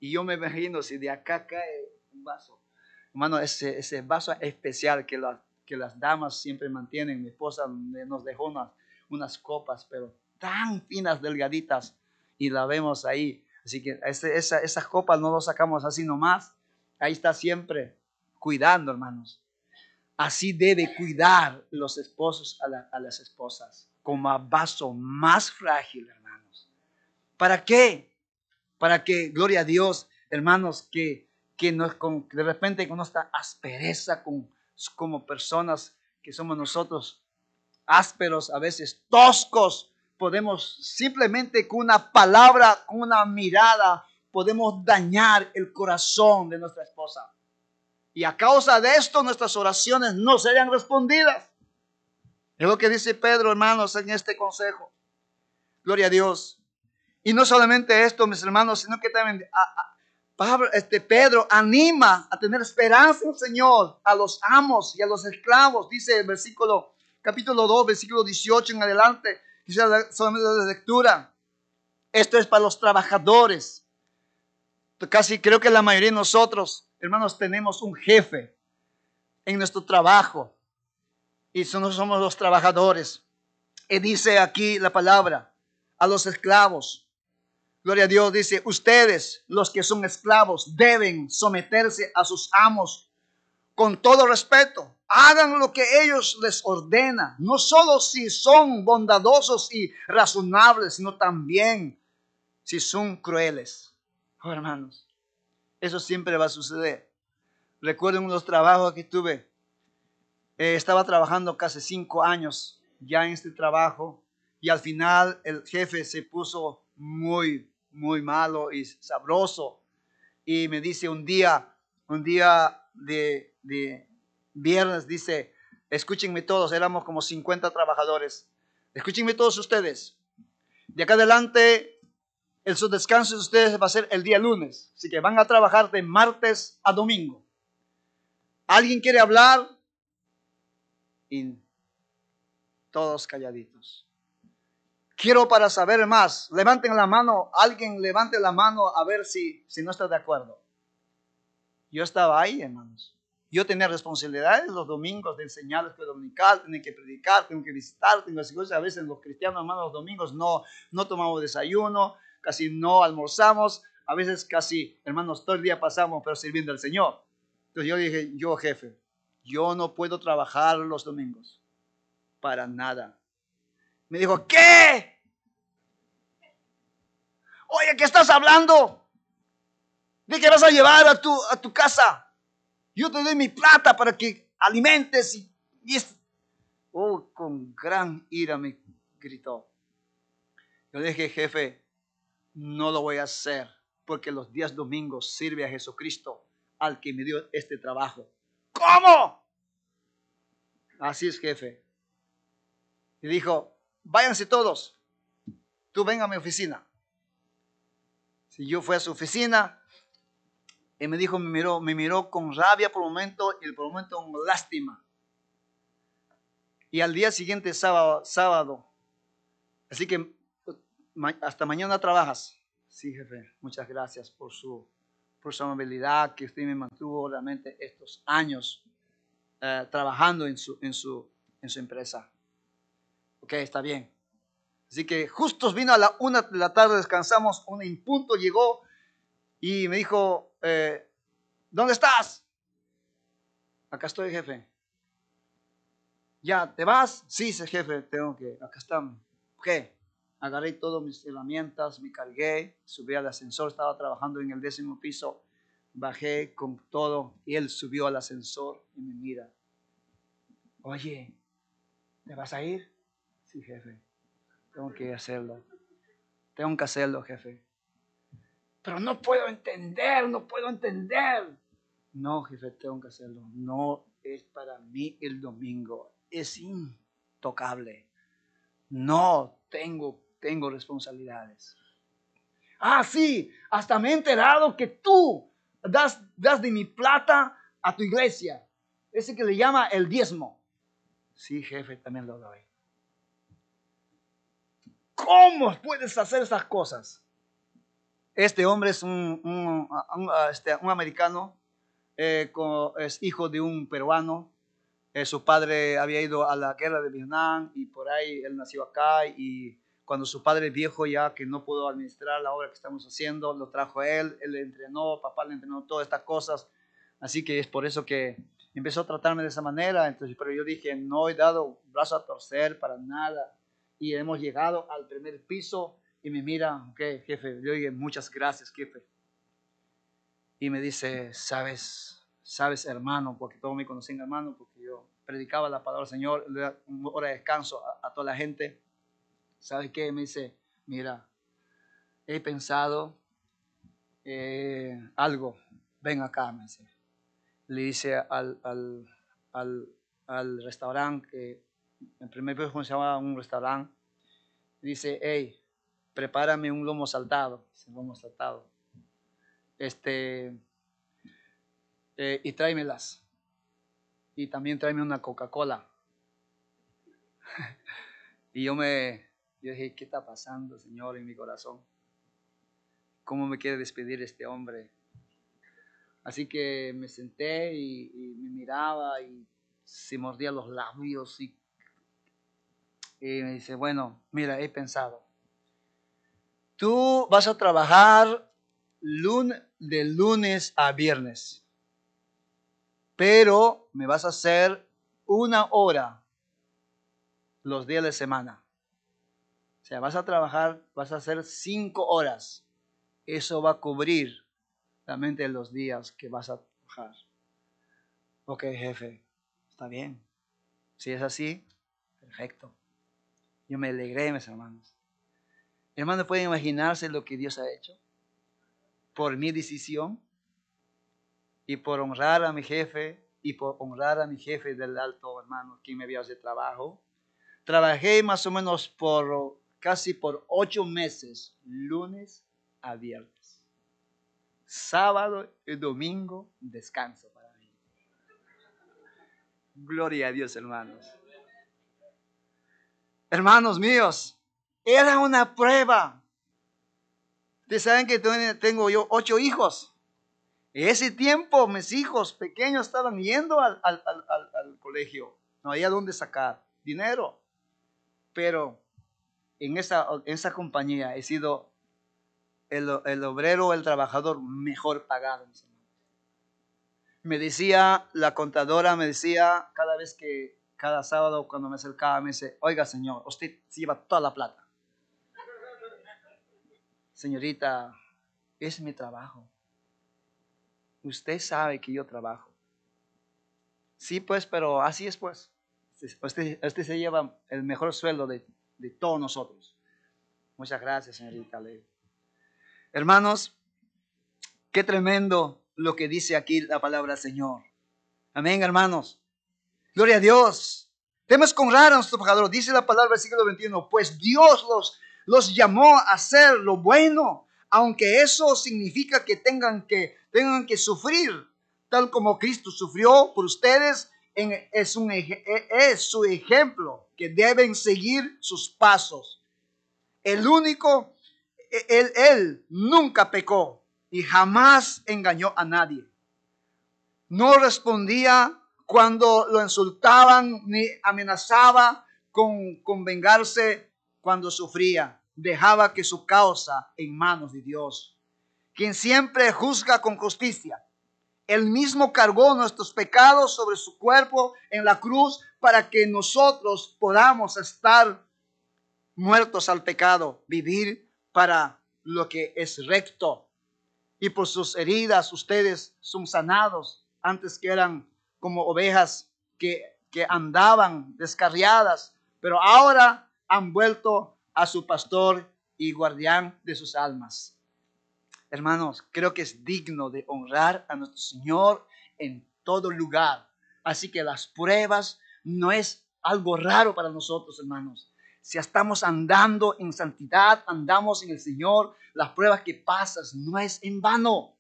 Y yo me imagino si de acá cae un vaso, hermano, ese, vaso especial que, que las damas siempre mantienen. Mi esposa nos dejó unas, copas, pero tan finas, delgaditas, y la vemos ahí. Así que esas copas no las sacamos así nomás. Ahí está siempre cuidando, hermanos. Así debe cuidar los esposos a, las esposas como a vaso más frágil, hermanos. ¿Para qué? Para que, gloria a Dios, hermanos, que, que de repente con nuestra aspereza con, como personas que somos nosotros, ásperos, a veces toscos, podemos simplemente con una palabra, con una mirada, podemos dañar el corazón de nuestra esposa. Y a causa de esto nuestras oraciones no serán respondidas. Es lo que dice Pedro, hermanos, en este consejo. Gloria a Dios. Y no solamente esto, mis hermanos, sino que también este, Pedro anima a tener esperanza en Señor, a los amos y a los esclavos. Dice el versículo, capítulo 2, versículo 18 en adelante. Dice solamente la lectura. Esto es para los trabajadores. Casi creo que la mayoría de nosotros Hermanos, tenemos un jefe en nuestro trabajo y nosotros somos los trabajadores. Y dice aquí la palabra a los esclavos. Gloria a Dios, dice, ustedes los que son esclavos deben someterse a sus amos con todo respeto. Hagan lo que ellos les ordenan. no solo si son bondadosos y razonables, sino también si son crueles. Oh, hermanos, eso siempre va a suceder. Recuerden unos trabajos que tuve. Eh, estaba trabajando casi cinco años ya en este trabajo y al final el jefe se puso muy, muy malo y sabroso y me dice un día, un día de, viernes, dice, escúchenme todos, éramos como 50 trabajadores, escúchenme todos ustedes, de acá adelante el su descanso de ustedes va a ser el día lunes, así que van a trabajar de martes a domingo. ¿Alguien quiere hablar? Y todos calladitos. Quiero para saber más. Levanten la mano, alguien levante la mano a ver si, si no está de acuerdo. Yo estaba ahí, hermanos. Yo tenía responsabilidades los domingos de enseñarles que dominical, tenía que predicar, tengo que visitar, tengo que A veces los cristianos, hermanos, los domingos no, no tomamos desayuno, casi no almorzamos, a veces casi, hermanos, todo el día pasamos, pero sirviendo al Señor. Entonces yo dije, yo jefe, yo no puedo trabajar los domingos, para nada. Me dijo, ¿qué? Oye, ¿qué estás hablando? ¿De qué vas a llevar a tu, a tu casa? Yo te doy mi plata para que alimentes y, Oh, con gran ira me gritó. Yo dije, jefe, no lo voy a hacer porque los días domingos sirve a Jesucristo, al que me dio este trabajo. ¿Cómo? Así es, jefe. Y dijo, váyanse todos, tú ven a mi oficina. Si yo fui a su oficina, y me dijo, me miró, me miró con rabia por un momento y por un momento con lástima. Y al día siguiente, sábado, así que hasta mañana trabajas. Sí, jefe, muchas gracias por su, por su amabilidad que usted me mantuvo realmente estos años eh, trabajando en su, en, su, en su empresa. Ok, está bien. Así que justo vino a la una de la tarde, descansamos, un impunto llegó y me dijo, eh, ¿dónde estás? Acá estoy, jefe. ¿Ya te vas? Sí, jefe, tengo que, acá estamos. ¿Qué? agarré todas mis herramientas, me cargué, subí al ascensor, estaba trabajando en el décimo piso, bajé con todo y él subió al ascensor y me mira. Oye, ¿te vas a ir? Sí, jefe, tengo que hacerlo. Tengo que hacerlo, jefe. Pero no puedo entender, no puedo entender. No, jefe, tengo que hacerlo. No es para mí el domingo. Es intocable. No tengo tengo responsabilidades. Ah, sí, hasta me he enterado que tú das, das de mi plata a tu iglesia. Ese que le llama el diezmo. Sí, jefe, también lo doy. ¿Cómo puedes hacer esas cosas? Este hombre es un, ah, este, americano, eh, es hijo de un peruano. Eh, su padre había ido a la guerra de Vietnam y por ahí él nació acá y cuando su padre viejo ya que no pudo administrar la obra que estamos haciendo, lo trajo a él, él le entrenó, papá le entrenó todas estas cosas. Así que es por eso que empezó a tratarme de esa manera. Entonces, pero yo dije, no he dado brazo a torcer para nada. Y hemos llegado al primer piso y me mira, ok, jefe, yo dije, muchas gracias, jefe. Y me dice, sabes, sabes, hermano, porque todos me conocen, hermano, porque yo predicaba la palabra del Señor, le una hora de descanso a toda la gente. ¿Sabes qué? Me dice, mira, he pensado eh, algo, ven acá, me dice. Le dice al, al, restaurante, que en primer lugar llamaba un restaurante, dice, hey, prepárame un lomo saltado, dice, lomo saltado, este, eh, y tráemelas, y también tráeme una Coca-Cola. [laughs] y yo me, yo dije, ¿qué está pasando, Señor, en mi corazón? ¿Cómo me quiere despedir este hombre? Así que me senté y, me miraba y se mordía los labios y, me dice, bueno, mira, he pensado. Tú vas a trabajar de lunes a viernes, pero me vas a hacer una hora los días de semana. O sea, vas a trabajar, vas a hacer cinco horas. Eso va a cubrir la mente de los días que vas a trabajar. Ok, jefe, está bien. Si es así, perfecto. Yo me alegré, mis hermanos. Hermanos, ¿pueden imaginarse lo que Dios ha hecho? Por mi decisión y por honrar a mi jefe y por honrar a mi jefe del alto, hermano, que me había ese trabajo. Trabajé más o menos por casi por ocho meses, lunes a viernes. Sábado y domingo, descanso para mí. Gloria a Dios, hermanos. Hermanos míos, era una prueba. Ustedes saben que tengo yo ocho hijos. En Ese tiempo mis hijos pequeños estaban yendo al colegio. No había dónde sacar dinero. Pero en esa, en esa compañía he sido el, el obrero, el trabajador mejor pagado. me decía la contadora, me decía cada vez que, cada sábado cuando me acercaba, me dice, oiga señor, usted se lleva toda la plata. Señorita, es mi trabajo. Usted sabe que yo trabajo. Sí, pues, pero así es, pues. Usted, usted se lleva el mejor sueldo de, de todos nosotros. Muchas gracias, señorita Hermanos, qué tremendo lo que dice aquí la palabra Señor. Amén, hermanos. Gloria a Dios. Temas con a nuestro Dice la palabra del siglo XXI, pues Dios los, los llamó a hacer lo bueno, aunque eso significa que tengan que, tengan que sufrir, tal como Cristo sufrió por ustedes es, un, e, es su ejemplo que deben seguir sus pasos. El único, e, él, él nunca pecó y jamás engañó a nadie. No respondía cuando lo insultaban ni amenazaba con, con vengarse cuando sufría. Dejaba que su causa en manos de Dios, quien siempre juzga con justicia él mismo cargó nuestros pecados sobre su cuerpo en la cruz para que nosotros podamos estar muertos al pecado, vivir para lo que es recto. Y por sus heridas ustedes son sanados antes que eran como ovejas que, que andaban descarriadas, pero ahora han vuelto a su pastor y guardián de sus almas. Hermanos, creo que es digno de honrar a nuestro Señor en todo lugar. Así que las pruebas no es algo raro para nosotros, hermanos. Si estamos andando en santidad, andamos en el Señor, las pruebas que pasas no es en vano.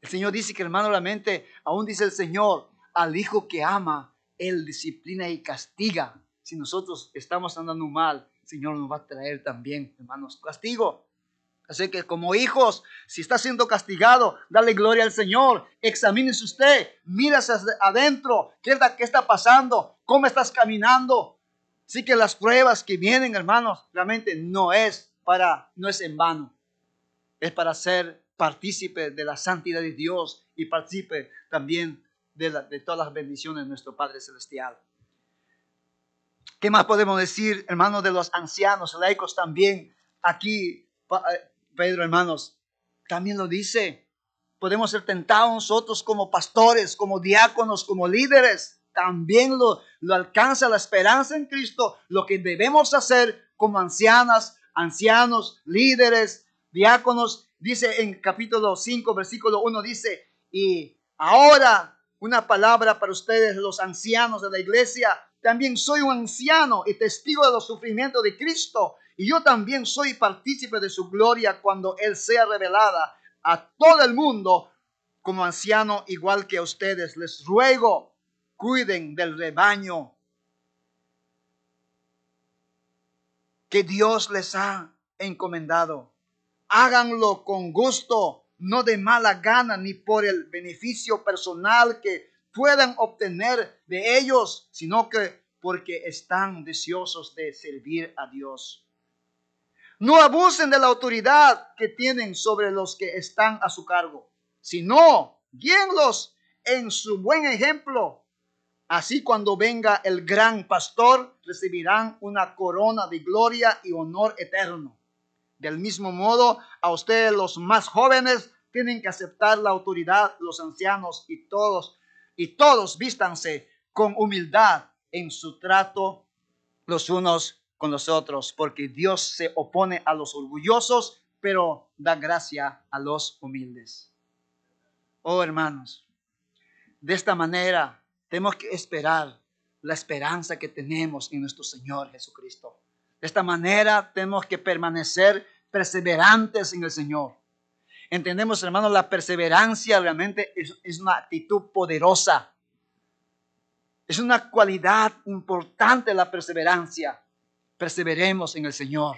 El Señor dice que, hermano, la mente, aún dice el Señor, al hijo que ama, Él disciplina y castiga. Si nosotros estamos andando mal, el Señor nos va a traer también, hermanos, castigo. Así que como hijos, si está siendo castigado, dale gloria al Señor. Examínese usted, mírase adentro, qué está, está pasando, cómo estás caminando. Así que las pruebas que vienen, hermanos, realmente no es para, no es en vano. Es para ser partícipe de la santidad de Dios y partícipe también de, de todas las bendiciones de nuestro Padre Celestial. ¿Qué más podemos decir, hermanos, de los ancianos laicos también? Aquí eh, Pedro, hermanos, también lo dice. Podemos ser tentados nosotros como pastores, como diáconos, como líderes. También lo, lo alcanza la esperanza en Cristo. Lo que debemos hacer como ancianas, ancianos, líderes, diáconos. Dice en capítulo 5, versículo 1, dice, y ahora una palabra para ustedes, los ancianos de la iglesia. También soy un anciano y testigo de los sufrimientos de Cristo y yo también soy partícipe de su gloria cuando Él sea revelada a todo el mundo como anciano igual que a ustedes. Les ruego, cuiden del rebaño que Dios les ha encomendado. Háganlo con gusto, no de mala gana ni por el beneficio personal que puedan obtener de ellos, sino que porque están deseosos de servir a Dios. No abusen de la autoridad que tienen sobre los que están a su cargo, sino guíenlos en su buen ejemplo. Así cuando venga el gran pastor, recibirán una corona de gloria y honor eterno. Del mismo modo, a ustedes los más jóvenes tienen que aceptar la autoridad, los ancianos y todos, y todos vístanse con humildad en su trato los unos con nosotros, porque Dios se opone a los orgullosos, pero da gracia a los humildes. Oh hermanos, de esta manera tenemos que esperar la esperanza que tenemos en nuestro Señor Jesucristo. De esta manera tenemos que permanecer perseverantes en el Señor. Entendemos, hermanos, la perseverancia realmente es una actitud poderosa. Es una cualidad importante la perseverancia perseveremos en el Señor.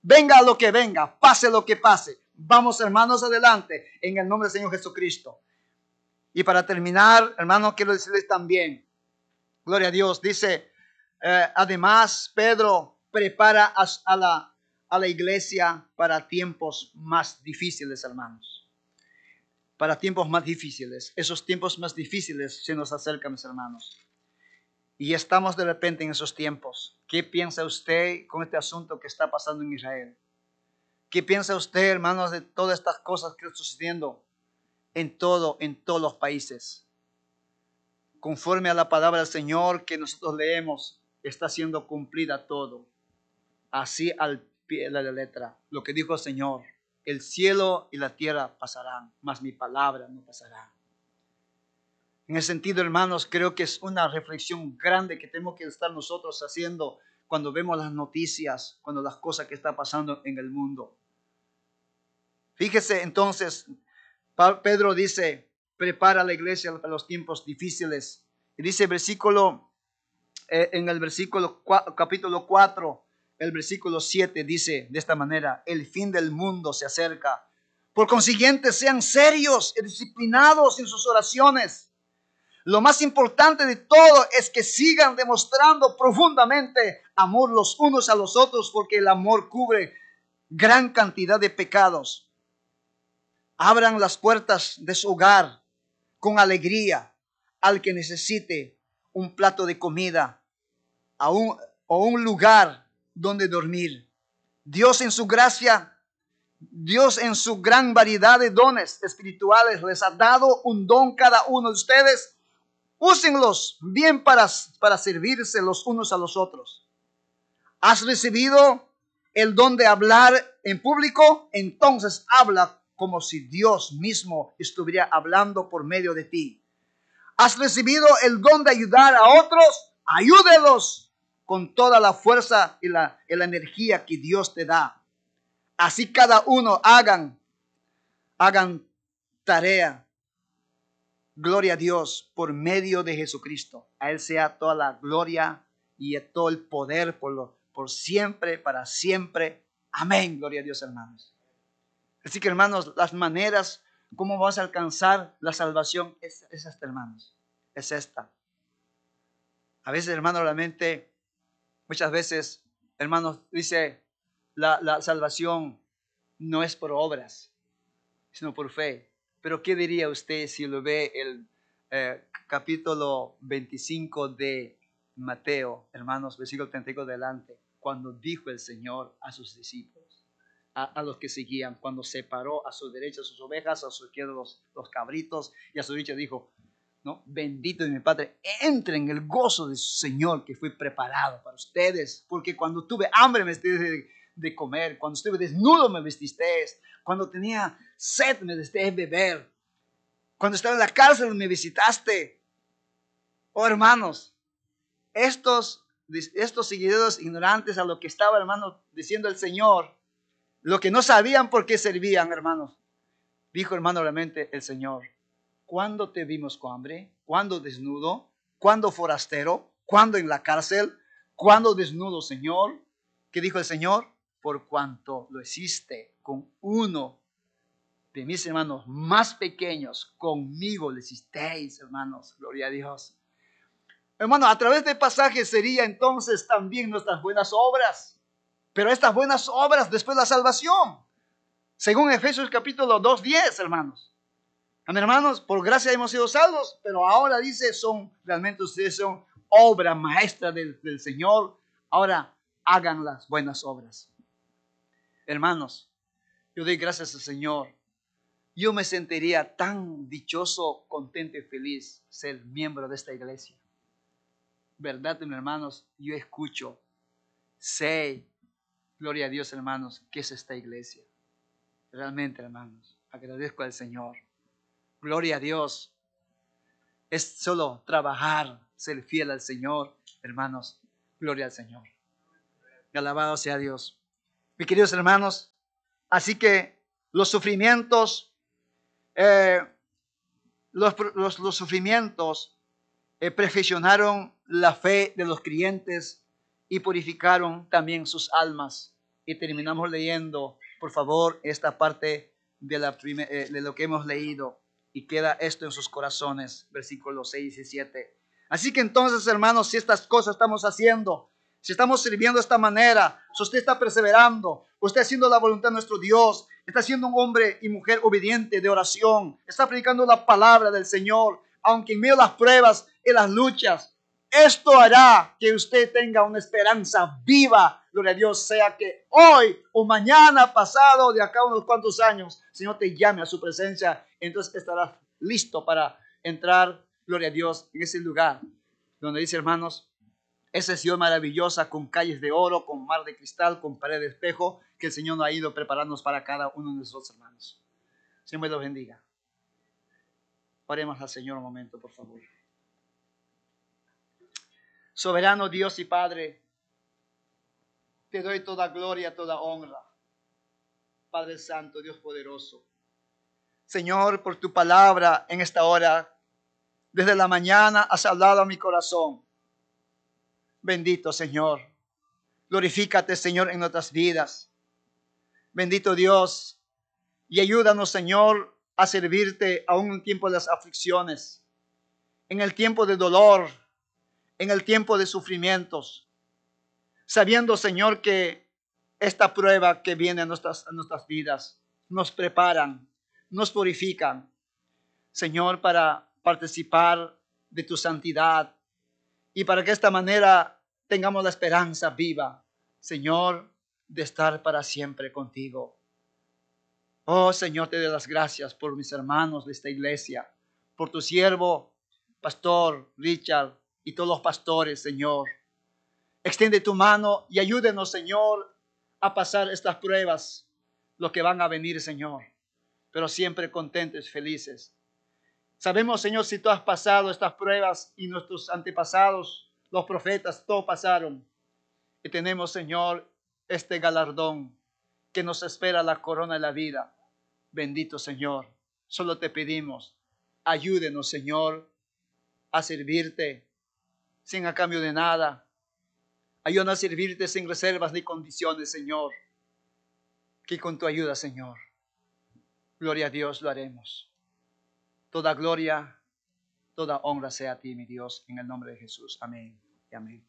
Venga lo que venga, pase lo que pase. Vamos hermanos adelante en el nombre del Señor Jesucristo. Y para terminar, hermano, quiero decirles también, gloria a Dios, dice, eh, además, Pedro prepara a, la, a la iglesia para tiempos más difíciles, hermanos. Para tiempos más difíciles. Esos tiempos más difíciles se nos acercan, mis hermanos. Y estamos de repente en esos tiempos. ¿Qué piensa usted con este asunto que está pasando en Israel? ¿Qué piensa usted, hermanos, de todas estas cosas que están sucediendo en todo, en todos los países? Conforme a la palabra del Señor que nosotros leemos, está siendo cumplida todo. Así al pie de la letra, lo que dijo el Señor. El cielo y la tierra pasarán, mas mi palabra no pasará. En ese sentido, hermanos, creo que es una reflexión grande que tenemos que estar nosotros haciendo cuando vemos las noticias, cuando las cosas que están pasando en el mundo. Fíjese entonces, Pedro dice, prepara la iglesia para los tiempos difíciles. Y dice versículo, eh, en el versículo capítulo 4, el versículo 7 dice de esta manera, el fin del mundo se acerca. Por consiguiente, sean serios y disciplinados en sus oraciones. Lo más importante de todo es que sigan demostrando profundamente amor los unos a los otros porque el amor cubre gran cantidad de pecados. Abran las puertas de su hogar con alegría al que necesite un plato de comida o un lugar donde dormir. Dios en su gracia, Dios en su gran variedad de dones espirituales les ha dado un don cada uno de ustedes úsenlos bien para, para servirse los unos a los otros. ¿Has recibido el don de hablar en público? Entonces habla como si Dios mismo estuviera hablando por medio de ti. ¿Has recibido el don de ayudar a otros? Ayúdelos con toda la fuerza y la, energía que Dios te da. Así cada uno hagan, hagan tarea Gloria a Dios por medio de Jesucristo. A Él sea toda la gloria y todo el poder por, por siempre, para siempre. Amén. Gloria a Dios, hermanos. Así que, hermanos, las maneras cómo vas a alcanzar la salvación es, esta, hermanos. Es esta. A veces, hermanos, la mente, muchas veces, hermanos, dice la salvación no es por obras, sino por fe. Pero ¿qué diría usted si lo ve el eh, capítulo 25 de Mateo, hermanos, versículo 35 delante, cuando dijo el Señor a sus discípulos, a, los que seguían, cuando separó a su derecha sus ovejas, a su izquierda los, cabritos y a su derecha dijo, ¿no? Bendito de mi Padre, entre en el gozo de su Señor que fue preparado para ustedes, porque cuando tuve hambre me, de comer, cuando estuve desnudo me vestiste cuando tenía sed me diste beber, cuando estaba en la cárcel me visitaste. Oh hermanos, estos, estos seguidores ignorantes a lo que estaba hermano diciendo el Señor, lo que no sabían por qué servían hermanos, dijo hermano realmente el Señor, ¿cuándo te vimos con hambre? ¿Cuándo desnudo? ¿Cuándo forastero? ¿Cuándo en la cárcel? ¿Cuándo desnudo, Señor? ¿Qué dijo el Señor? por cuanto lo hiciste con uno de mis hermanos más pequeños, conmigo lo hicisteis, hermanos, gloria a Dios. Hermano, a través de pasajes sería entonces también nuestras buenas obras, pero estas buenas obras después de la salvación, según Efesios capítulo 2.10, hermanos. hermanos, por gracia hemos sido salvos, pero ahora dice, son, realmente ustedes son obra maestra del, del Señor, ahora hagan las buenas obras. Hermanos, yo doy gracias al Señor. Yo me sentiría tan dichoso, contento y feliz ser miembro de esta iglesia. ¿Verdad, hermanos? Yo escucho, sé, gloria a Dios, hermanos, que es esta iglesia. Realmente, hermanos, agradezco al Señor. Gloria a Dios. Es solo trabajar, ser fiel al Señor, hermanos. Gloria al Señor. Alabado sea Dios mis queridos hermanos. Así que los sufrimientos, eh, los, sufrimientos eh, perfeccionaron la fe de los creyentes y purificaron también sus almas. Y terminamos leyendo, por favor, esta parte de, la eh, de lo que hemos leído y queda esto en sus corazones, versículos 6 y 7. Así que entonces, hermanos, si estas cosas estamos haciendo, si estamos sirviendo de esta manera, si usted está perseverando, usted haciendo la voluntad de nuestro Dios, está siendo un hombre y mujer obediente de oración, está predicando la palabra del Señor, aunque en medio de las pruebas y las luchas, esto hará que usted tenga una esperanza viva, gloria a Dios, sea que hoy o mañana, pasado, de acá unos cuantos años, el Señor te llame a su presencia, entonces estarás listo para entrar, gloria a Dios, en ese lugar donde dice, hermanos, esa ciudad maravillosa con calles de oro, con mar de cristal, con pared de espejo que el Señor nos ha ido preparándonos para cada uno de nuestros hermanos. Señor me lo bendiga. Oremos al Señor un momento, por favor. Soberano Dios y Padre, te doy toda gloria, toda honra. Padre Santo, Dios poderoso. Señor, por tu palabra en esta hora, desde la mañana has hablado a mi corazón. Bendito Señor. Glorifícate, Señor, en nuestras vidas. Bendito Dios. Y ayúdanos, Señor, a servirte aún en tiempo de las aflicciones, en el tiempo de dolor, en el tiempo de sufrimientos. Sabiendo, Señor, que esta prueba que viene a nuestras, nuestras vidas nos preparan, nos purifican, Señor, para participar de tu santidad y para que esta manera tengamos la esperanza viva, Señor, de estar para siempre contigo. Oh Señor, te doy las gracias por mis hermanos de esta iglesia, por tu siervo, Pastor Richard, y todos los pastores, Señor. Extiende tu mano y ayúdenos, Señor, a pasar estas pruebas, los que van a venir, Señor, pero siempre contentos, felices. Sabemos, Señor, si tú has pasado estas pruebas y nuestros antepasados los profetas, todo pasaron. Y tenemos, Señor, este galardón que nos espera la corona de la vida. Bendito Señor, solo te pedimos, ayúdenos, Señor, a servirte sin a cambio de nada. Ayúdanos a servirte sin reservas ni condiciones, Señor. Que con tu ayuda, Señor, gloria a Dios lo haremos. Toda gloria Toda honra sea a ti, mi Dios, en el nombre de Jesús. Amén y amén.